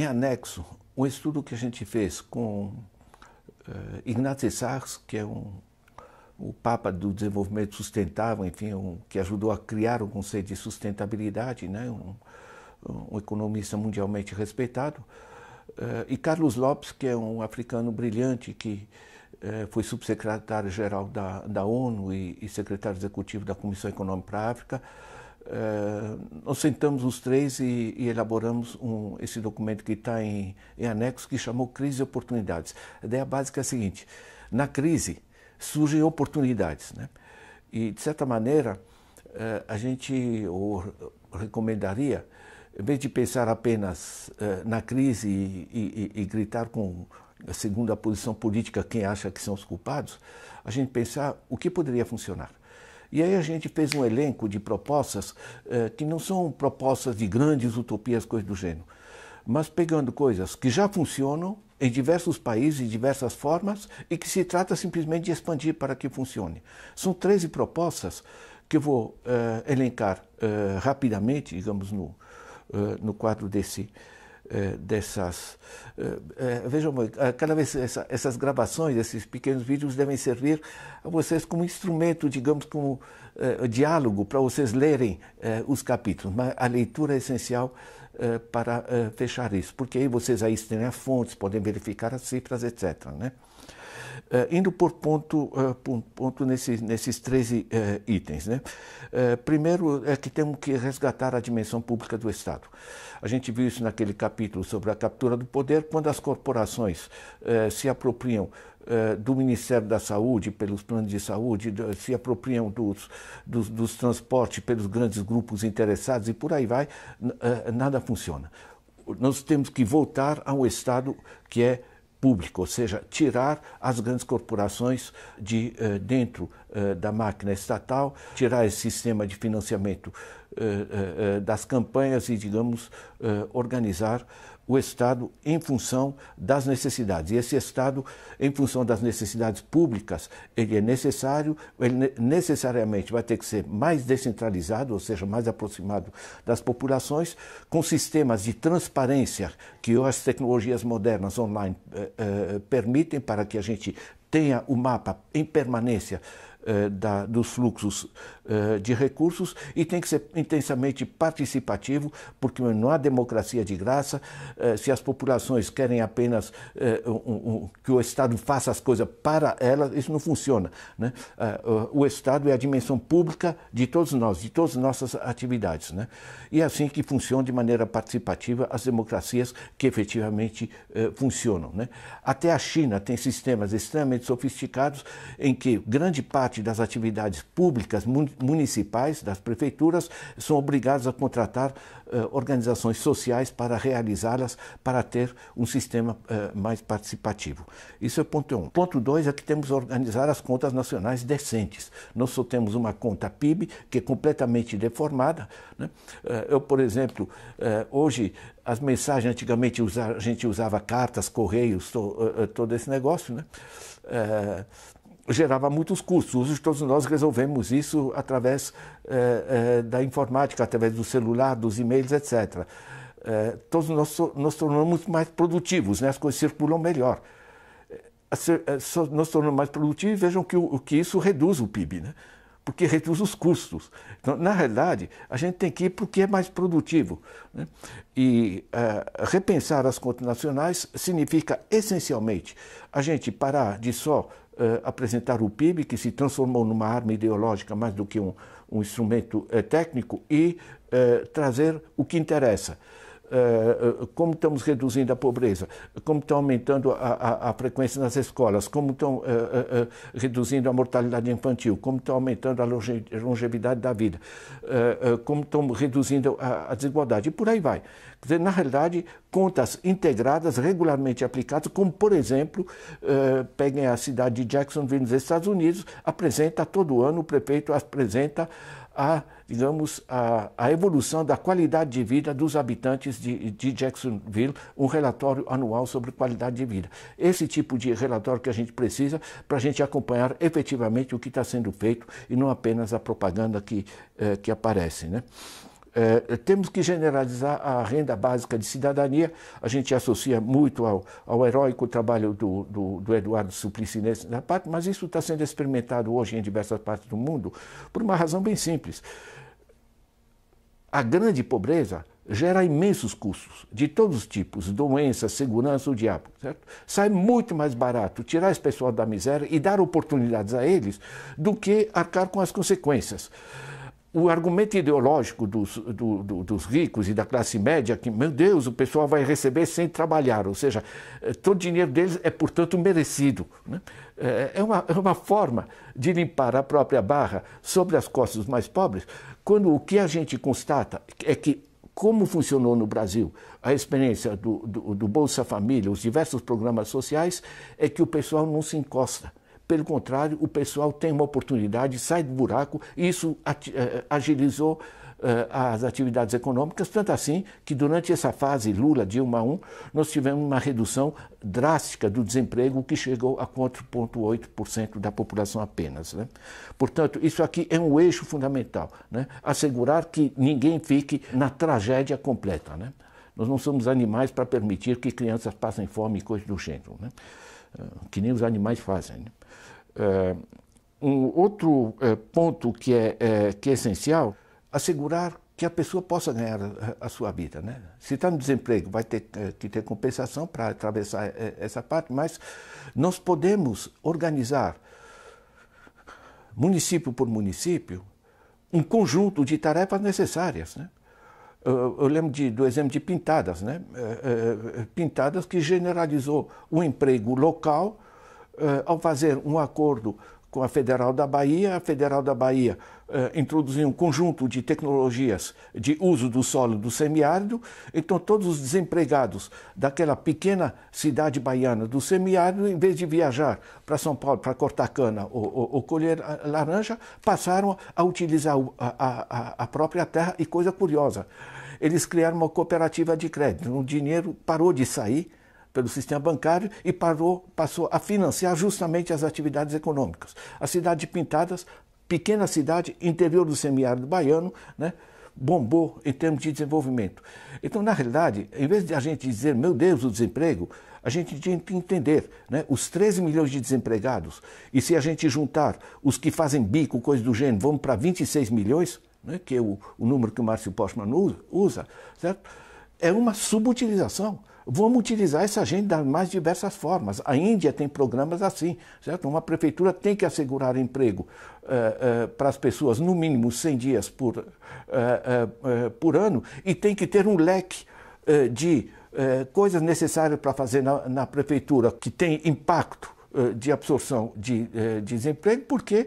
em anexo, um estudo que a gente fez com eh, Ignatius Sars, que é um, o Papa do Desenvolvimento Sustentável, enfim, um, que ajudou a criar o conceito de sustentabilidade, né? um, um economista mundialmente respeitado, eh, e Carlos Lopes, que é um africano brilhante que eh, foi subsecretário-geral da, da ONU e, e secretário executivo da Comissão Econômica para a África, eh, nós sentamos os três e, e elaboramos um, esse documento que está em, em, anexo, que chamou Crise e Oportunidades. A ideia básica é a seguinte: na crise surgem oportunidades. Né? E, de certa maneira, eh, a gente recomendaria, em vez de pensar apenas eh, na crise e, e, e gritar com segundo a posição política, quem acha que são os culpados, a gente pensar o que poderia funcionar. E aí a gente fez um elenco de propostas eh, que não são propostas de grandes utopias, coisas do gênero, mas pegando coisas que já funcionam em diversos países, de diversas formas, e que se trata simplesmente de expandir para que funcione. São 13 propostas que eu vou eh, elencar eh, rapidamente, digamos, no, no quadro desse eh, dessas. Eh, eh, vejam, cada vez essa, essas gravações, esses pequenos vídeos devem servir a vocês como instrumento, digamos, como diálogo para vocês lerem os capítulos. Mas a leitura é essencial para fechar isso, porque aí vocês aí têm as fontes, podem verificar as cifras, etc. Né? Eh, indo por ponto, eh, por ponto nesses, nesses 13 eh, itens. Né? primeiro é que temos que resgatar a dimensão pública do Estado. A gente viu isso naquele capítulo sobre a captura do poder, quando as corporações se apropriam do Ministério da Saúde, pelos planos de saúde, se apropriam dos, dos, dos, transportes pelos grandes grupos interessados e por aí vai, nada funciona. Nós temos que voltar a um Estado que é público, ou seja, tirar as grandes corporações de eh, dentro eh, da máquina estatal, tirar esse sistema de financiamento eh, eh, das campanhas e, digamos, organizar o Estado em função das necessidades. E esse Estado, em função das necessidades públicas, ele é necessário, ele necessariamente vai ter que ser mais descentralizado, ou seja, mais aproximado das populações, com sistemas de transparência que as tecnologias modernas online eh, eh, permitem para que a gente tenha o mapa em permanência eh, da, dos fluxos eh, de recursos e tem que ser intensamente participativo, porque não há democracia de graça. Eh, se as populações querem apenas que o Estado faça as coisas para elas, isso não funciona. Né? O Estado é a dimensão pública de todos nós, de todas as nossas atividades. Né? E é assim que funcionam de maneira participativa as democracias que efetivamente funcionam. Né? Até a China tem sistemas extremamente sofisticados em que grande parte parte das atividades públicas municipais, das prefeituras, são obrigados a contratar eh, organizações sociais para realizá-las, para ter um sistema eh, mais participativo. Isso é ponto um. Ponto dois é que temos que organizar as contas nacionais decentes. Nós só temos uma conta PIB que é completamente deformada. Né? Eh, eu, por exemplo, hoje as mensagens, antigamente a gente usava cartas, correios, to, todo esse negócio. Né? gerava muitos custos. Hoje todos nós resolvemos isso através eh, eh, da informática, através do celular, dos e-mails, etc. Eh, todos nós nos tornamos mais produtivos, né? as coisas circulam melhor. Eh, eh, nós tornamos mais produtivos e vejam que, o, que isso reduz o PIB, né? porque reduz os custos. Então, na realidade, a gente tem que ir para o que é mais produtivo. Né? E uh, repensar as contas nacionais significa, essencialmente, a gente parar de só eh, apresentar o PIB, que se transformou numa arma ideológica mais do que um, um instrumento eh, técnico, e eh, trazer o que interessa. Eh, eh, como estamos reduzindo a pobreza, como estão aumentando a, a, a frequência nas escolas, como estão uh, uh, reduzindo a mortalidade infantil, como estão aumentando a longe, longevidade da vida, uh, como estão reduzindo a, a, desigualdade, e por aí vai. Quer dizer, na realidade, contas integradas, regularmente aplicadas, como, por exemplo, peguem a cidade de Jacksonville, nos Estados Unidos, apresenta todo ano, o prefeito apresenta a, digamos, a, a evolução da qualidade de vida dos habitantes de, de Jacksonville, um relatório anual sobre qualidade de vida. Esse tipo de relatório que a gente precisa para a gente acompanhar efetivamente o que está sendo feito e não apenas a propaganda que, eh, que aparece. Né? É, é, temos que generalizar a renda básica de cidadania. A gente associa muito ao, ao heróico trabalho do, do, do Eduardo Suplicy na parte, mas isso está sendo experimentado hoje em diversas partes do mundo por uma razão bem simples. A grande pobreza gera imensos custos, de todos os tipos, doenças, segurança, o diabo, certo? Sai muito mais barato tirar esse pessoal da miséria e dar oportunidades a eles do que arcar com as consequências o argumento ideológico dos, do, do, dos ricos e da classe média, é que, meu Deus, o pessoal vai receber sem trabalhar, ou seja, eh, todo o dinheiro deles é, portanto, merecido. Né? Eh, é, uma, é uma forma de limpar a própria barra sobre as costas dos mais pobres, quando o que a gente constata é que como funcionou no Brasil a experiência do, do, do, Bolsa Família, os diversos programas sociais, é que o pessoal não se encosta. Pelo contrário, o pessoal tem uma oportunidade, sai do buraco, e isso eh, eh, agilizou eh, as atividades econômicas, tanto assim que durante essa fase Lula Dilma 1, nós tivemos uma redução drástica do desemprego que chegou a 4,8% da população apenas. Né? Portanto, isso aqui é um eixo fundamental, né? assegurar que ninguém fique na tragédia completa. Né? Nós não somos animais para permitir que crianças passem fome e coisas do gênero. Né? Eh, que nem os animais fazem. Né? Eh, um outro eh, ponto que é, que é essencial, assegurar que a pessoa possa ganhar a sua vida. Né? Se está no desemprego, vai ter que ter compensação para atravessar essa parte, mas nós podemos organizar, município por município, um conjunto de tarefas necessárias. Né? Eu, lembro de, do exemplo de Pintadas, né? É, é, é, Pintadas que generalizou o emprego local ao fazer um acordo com a Federal da Bahia. A Federal da Bahia eh, introduziu um conjunto de tecnologias de uso do solo do semiárido. Então, todos os desempregados daquela pequena cidade baiana do semiárido, em vez de viajar para São Paulo para cortar cana ou, ou, ou colher ah, laranja, passaram a utilizar a, a, a própria terra. E coisa curiosa, eles criaram uma cooperativa de crédito. O dinheiro parou de sair pelo sistema bancário e parou, passou a financiar justamente as atividades econômicas. A cidade de Pintadas, pequena cidade, interior do semiárido baiano, né, bombou em termos de desenvolvimento. Então, na realidade, em vez de a gente dizer, meu Deus, o desemprego, a gente tem que entender né, os 13 milhões de desempregados, e se a gente juntar os que fazem bico, coisa do gênero, vamos para 26 milhões, né, que é o, o número que o Márcio Postman usa, certo? é uma subutilização. Vamos utilizar essa agenda das mais diversas formas. A Índia tem programas assim, certo? Uma prefeitura tem que assegurar emprego uh, uh, para as pessoas, no mínimo 100 dias por, uh, por ano, e tem que ter um leque de coisas necessárias para fazer na, na prefeitura que tem impacto de absorção de, desemprego, porque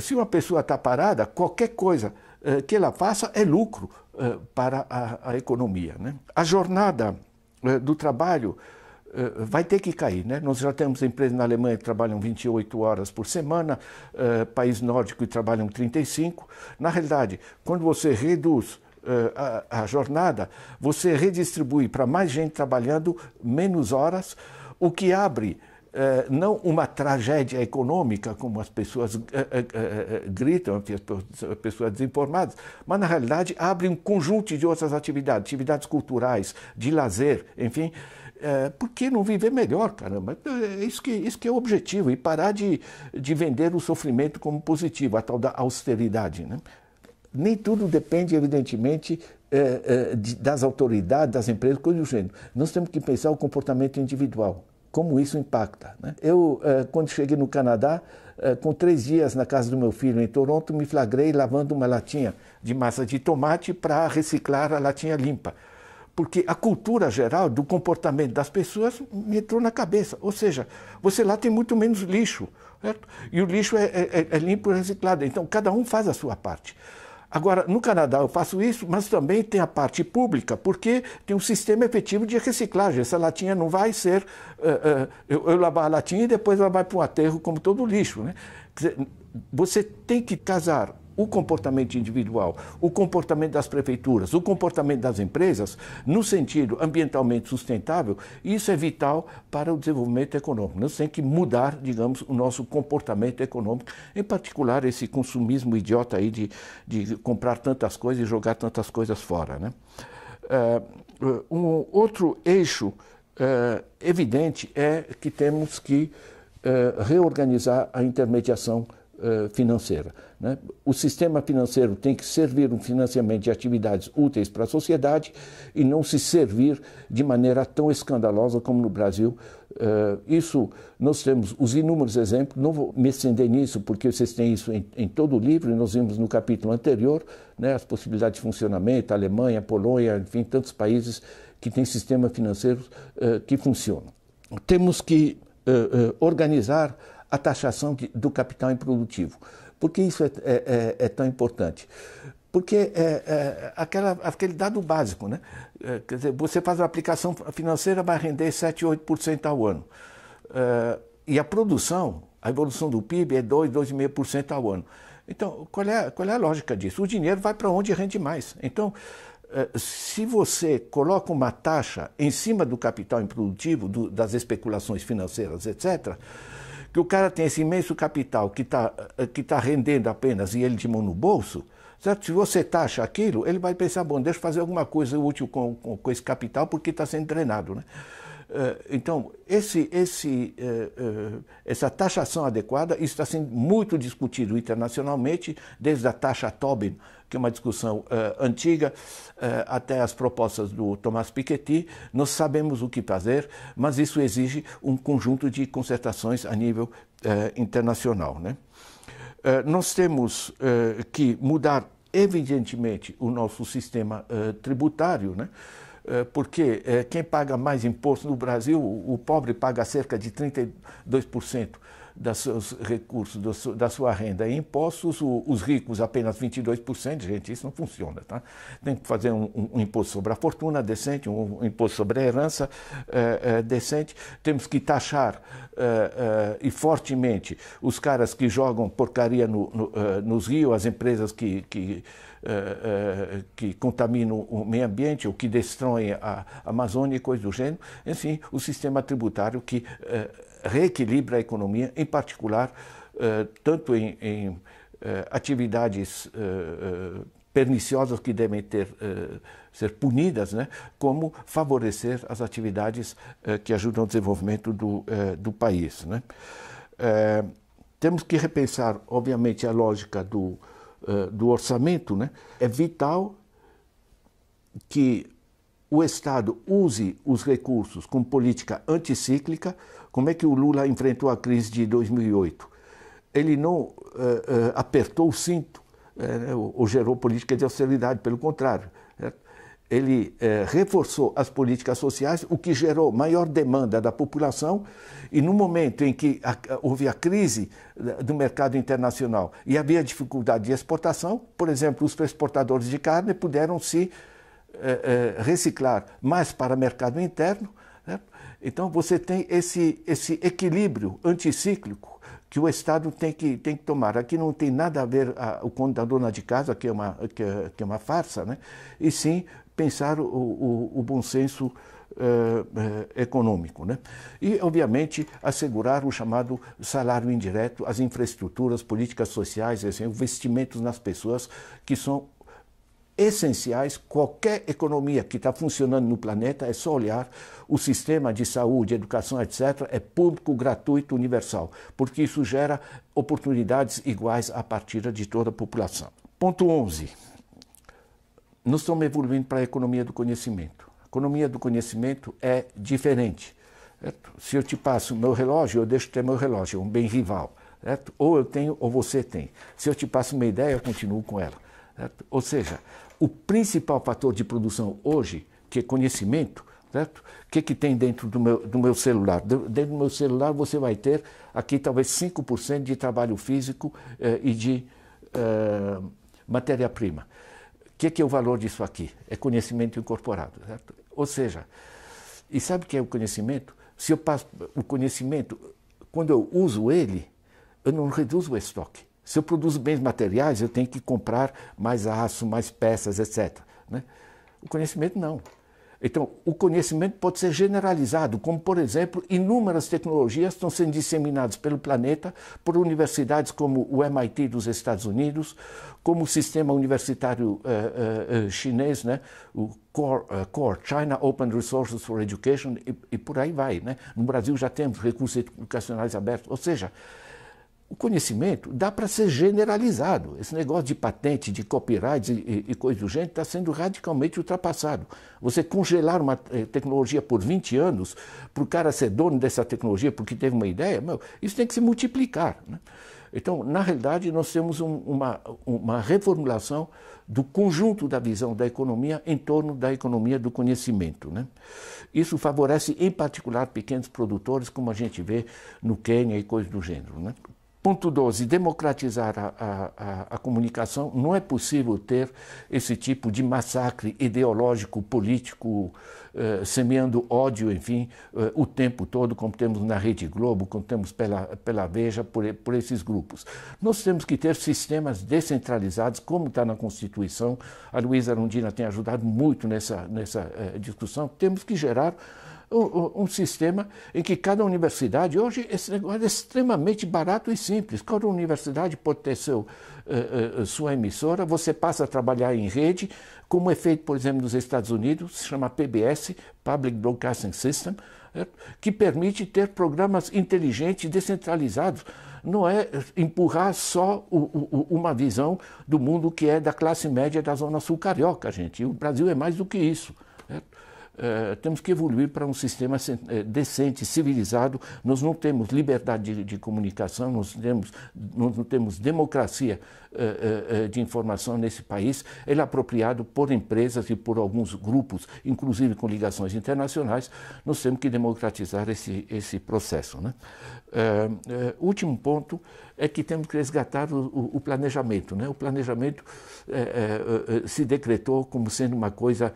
se uma pessoa está parada, qualquer coisa que ela faça é lucro para a, a economia. Né? A jornada né, do trabalho eh, vai ter que cair. Né? Nós já temos empresas na Alemanha que trabalham 28 horas por semana, eh, país nórdico que trabalham 35. Na realidade, quando você reduz eh, a, a jornada, você redistribui para mais gente trabalhando menos horas, o que abre eh, não uma tragédia econômica, como as pessoas eh, eh, gritam, as pessoas desinformadas, mas na realidade abre um conjunto de outras atividades, atividades culturais, de lazer, enfim. É, por que não viver melhor, caramba? Isso que, isso que é o objetivo, e parar de, de vender o sofrimento como positivo, a tal da austeridade. Né? Nem tudo depende, evidentemente, é, é, de, das autoridades, das empresas, coisa do gênero. Nós temos que pensar o comportamento individual como isso impacta. Né? Eu, eh, quando cheguei no Canadá, eh, com três dias na casa do meu filho em Toronto, me flagrei lavando uma latinha de massa de tomate para reciclar a latinha limpa. Porque a cultura geral do comportamento das pessoas me entrou na cabeça. Ou seja, você lá tem muito menos lixo, certo? e o lixo é, é, é, é limpo e reciclado. Então, cada um faz a sua parte. Agora, no Canadá eu faço isso, mas também tem a parte pública, porque tem um sistema efetivo de reciclagem. Essa latinha não vai ser. Uh, uh, eu, eu, lavar a latinha e depois ela vai para um aterro como todo lixo. Né? Dizer, você tem que casar o comportamento individual, o comportamento das prefeituras, o comportamento das empresas, no sentido ambientalmente sustentável, isso é vital para o desenvolvimento econômico. Nós temos que mudar, digamos, o nosso comportamento econômico, em particular esse consumismo idiota aí de, de comprar tantas coisas e jogar tantas coisas fora. Né? Uh, um outro eixo uh, evidente é que temos que uh, reorganizar a intermediação eh, financeira. Né? O sistema financeiro tem que servir um financiamento de atividades úteis para a sociedade e não se servir de maneira tão escandalosa como no Brasil. Eh, isso nós temos os inúmeros exemplos, não vou me estender nisso porque vocês têm isso em, em todo o livro e nós vimos no capítulo anterior né, as possibilidades de funcionamento, Alemanha, Polônia, enfim, tantos países que têm sistemas financeiros eh, que funcionam. Temos que organizar a taxação de, do capital improdutivo. Por que isso é, é, é, é tão importante? Porque é, é, aquela, aquele dado básico, né? É, quer dizer, você faz uma aplicação financeira, vai render 7, 8% ao ano. e a produção, a evolução do PIB é 2, 2,5% ao ano. Então, qual é, qual é a lógica disso? O dinheiro vai para onde rende mais. Então, se você coloca uma taxa em cima do capital improdutivo, do, das especulações financeiras, etc., que o cara tem esse imenso capital que está que tá rendendo apenas e ele de mão no bolso, certo? se você taxa aquilo, ele vai pensar, bom, deixa eu fazer alguma coisa útil com, com, com esse capital porque está sendo drenado. Né? Eh, então, esse, esse, eh, eh, essa taxação adequada, isso está sendo muito discutido internacionalmente, desde a taxa Tobin, que é uma discussão uh, antiga, uh, até as propostas do Thomas Piketty. Nós sabemos o que fazer, mas isso exige um conjunto de concertações a nível uh, internacional. Né? nós temos que mudar, evidentemente, o nosso sistema tributário, né? porque quem paga mais imposto no Brasil, o pobre paga cerca de 32% dos seus recursos, do da sua renda em impostos, o, os ricos apenas 22%, gente, isso não funciona, tá? Tem que fazer um, um, um imposto sobre a fortuna decente, um, um imposto sobre a herança é, é, decente, temos que taxar é, é e fortemente os caras que jogam porcaria no, no, é, nos rios, as empresas que, que é, que contaminam o meio ambiente ou que destroem a Amazônia e coisas do gênero, enfim, o sistema tributário que reequilibra a economia, em particular, eh, tanto em, em eh, atividades eh, perniciosas que devem ter, ser punidas, né? como favorecer as atividades que ajudam o desenvolvimento do, do país. Né? temos que repensar, obviamente, a lógica do, do orçamento. Né? É vital que o Estado use os recursos com política anticíclica como é que o Lula enfrentou a crise de 2008? Ele não uh, uh, apertou o cinto uh, ou gerou política de austeridade, pelo contrário. Certo? Ele reforçou as políticas sociais, o que gerou maior demanda da população. E no momento em que a, houve a crise do mercado internacional e havia dificuldade de exportação, por exemplo, os exportadores de carne puderam se reciclar mais para mercado interno né? Então você tem esse, esse equilíbrio anticíclico que o Estado tem que, tem que tomar. Aqui não tem nada a ver a, o conto da dona de casa, que é uma, que é, que é uma farsa, né? e sim pensar o, o, o bom senso eh, eh, econômico. Né? E, obviamente, assegurar o chamado salário indireto, as infraestruturas, políticas sociais, assim, investimentos nas pessoas, que são essenciais. Qualquer economia que está funcionando no planeta é só olhar o sistema de saúde, educação, etc. É público, gratuito, universal, porque isso gera oportunidades iguais a partir de toda a população. Ponto 11. Nós estamos evoluindo para a economia do conhecimento. A economia do conhecimento é diferente. Certo? Se eu te passo meu relógio, eu deixo ter meu relógio, é um bem rival. Certo? Ou eu tenho ou você tem. Se eu te passo uma ideia, eu continuo com ela. Certo? Ou seja, o principal fator de produção hoje, que é conhecimento, certo? O que, é que tem dentro do meu, do meu celular? Dentro do meu celular você vai ter aqui talvez 5% de trabalho físico eh, e de eh, matéria-prima. O que, é que é o valor disso aqui? É conhecimento incorporado, certo? Ou seja, e sabe o que é o conhecimento? Se eu passo o conhecimento, quando eu uso ele, eu não reduzo o estoque. Se eu produzo bens materiais, eu tenho que comprar mais aço, mais peças, etc. Né? O conhecimento não. Então, o conhecimento pode ser generalizado, como, por exemplo, inúmeras tecnologias estão sendo disseminadas pelo planeta por universidades como o MIT dos Estados Unidos, como o sistema universitário uh, uh, uh, chinês, né? o Core, Core, China Open Resources for Education, e, e por aí vai. Né? No Brasil já temos recursos educacionais abertos, ou seja, o conhecimento dá para ser generalizado. Esse negócio de patente, de copyright e, e coisa do gênero está sendo radicalmente ultrapassado. Você congelar uma eh, tecnologia por 20 anos para o cara ser dono dessa tecnologia porque teve uma ideia, meu, isso tem que se multiplicar. Né? Então, na realidade, nós temos um, uma, uma reformulação do conjunto da visão da economia em torno da economia do conhecimento. Né? Isso favorece, em particular, pequenos produtores, como a gente vê no Quênia e coisas do gênero. Né? Ponto 12, democratizar a, a, a, comunicação. Não é possível ter esse tipo de massacre ideológico, político, eh, semeando ódio, enfim, eh, o tempo todo, como temos na Rede Globo, como temos pela, pela Veja, por, por esses grupos. Nós temos que ter sistemas descentralizados, como está na Constituição. A Luísa Arundina tem ajudado muito nessa, nessa eh, discussão. Temos que gerar um, sistema em que cada universidade, hoje esse negócio é extremamente barato e simples. Cada universidade pode ter seu, eh, eh, eh, sua emissora, você passa a trabalhar em rede, como é feito, por exemplo, nos Estados Unidos, se chama PBS, Public Broadcasting System, que permite ter programas inteligentes descentralizados. Não é empurrar só o, o, uma visão do mundo que é da classe média da Zona Sul Carioca, gente. E o Brasil é mais do que isso. Certo? Eh, temos que evoluir para um sistema eh, decente, civilizado. Nós não temos liberdade de, de comunicação, nós, temos, nós não temos democracia eh, de informação nesse país. Ele é apropriado por empresas e por alguns grupos, inclusive com ligações internacionais. Nós temos que democratizar esse, esse processo. Né? último ponto é que temos que resgatar o, o planejamento. Né? O planejamento se decretou como sendo uma coisa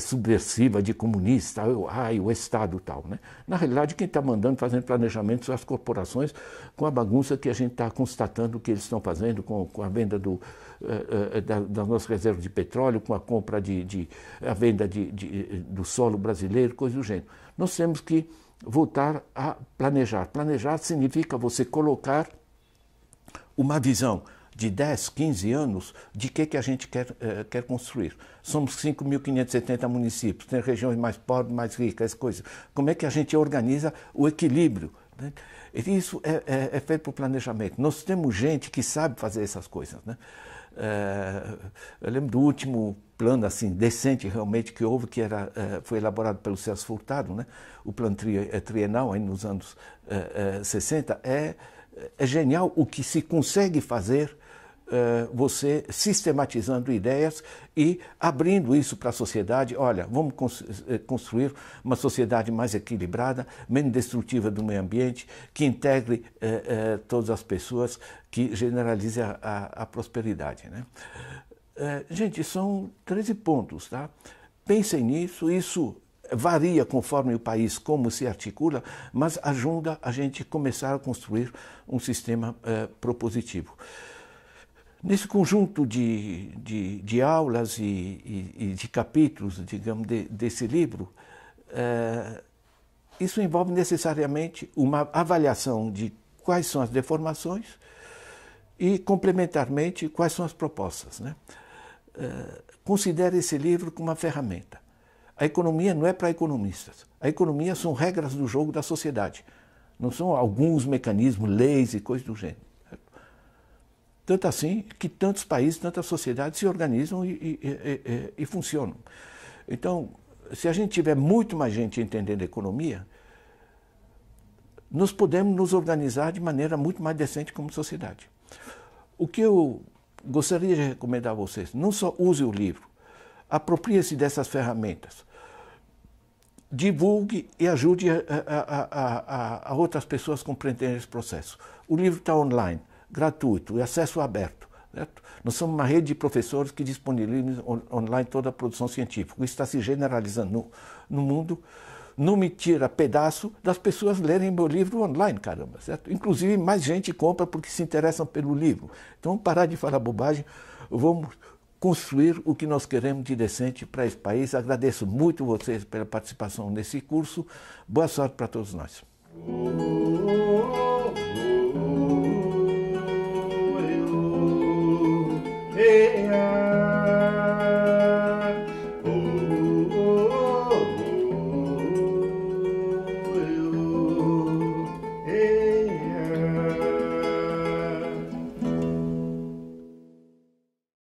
subversiva de comunista, eu, ai, o Estado tal. Né? Na realidade, quem está mandando, fazendo planejamento são as corporações com a bagunça que a gente está constatando que eles estão fazendo com, com a venda do, uh, uh, da, das nossas reservas de petróleo, com a compra de, de a venda de, de, do solo brasileiro, coisa do gênero. Nós temos que voltar a planejar. Planejar significa você colocar uma visão de 10, 15 anos de que, é que a gente quer, eh, quer construir. Somos 5.570 municípios, tem regiões mais pobres, mais ricas, coisas. Como é que a gente organiza o equilíbrio? Né? Isso é, é, é feito por planejamento. Nós temos gente que sabe fazer essas coisas. Né? É, eu lembro do último plano assim decente realmente que houve, que era, eh, foi elaborado pelo Celso Furtado, né? o plano tri, eh, trienal aí nos anos é, 60, é, é genial o que se consegue fazer eh, você sistematizando ideias e abrindo isso para a sociedade. Olha, vamos eh, construir uma sociedade mais equilibrada, menos destrutiva do meio ambiente, que integre eh, todas as pessoas, que generalize a, a, a prosperidade. Né? gente, são 13 pontos. Tá? Pensem nisso, isso varia conforme o país como se articula, mas ajuda a gente começar a construir um sistema propositivo. Nesse conjunto de, de, de aulas e, e, e, de capítulos, digamos, de, desse livro, é, isso envolve necessariamente uma avaliação de quais são as deformações e, complementarmente, quais são as propostas. Né? É, considere esse livro como uma ferramenta. A economia não é para economistas. A economia são regras do jogo da sociedade, não são alguns mecanismos, leis e coisas do gênero. Tanto assim que tantos países, tantas sociedades se organizam e, e, e, e funcionam. Então, se a gente tiver muito mais gente entendendo a economia, nós podemos nos organizar de maneira muito mais decente como sociedade. O que eu gostaria de recomendar a vocês, não só use o livro, aproprie-se dessas ferramentas, divulgue e ajude a, a, a, a outras pessoas a compreenderem esse processo. O livro está online gratuito e acesso aberto. Certo? Nós somos uma rede de professores que disponibilizam online toda a produção científica. Isso está se generalizando no, no mundo não me tira pedaço das pessoas lerem meu livro online, caramba, certo? Inclusive, mais gente compra porque se interessam pelo livro. Então, parar de falar bobagem, vamos construir o que nós queremos de decente para esse país. Agradeço muito vocês pela participação nesse curso. Boa sorte para todos nós. Hey.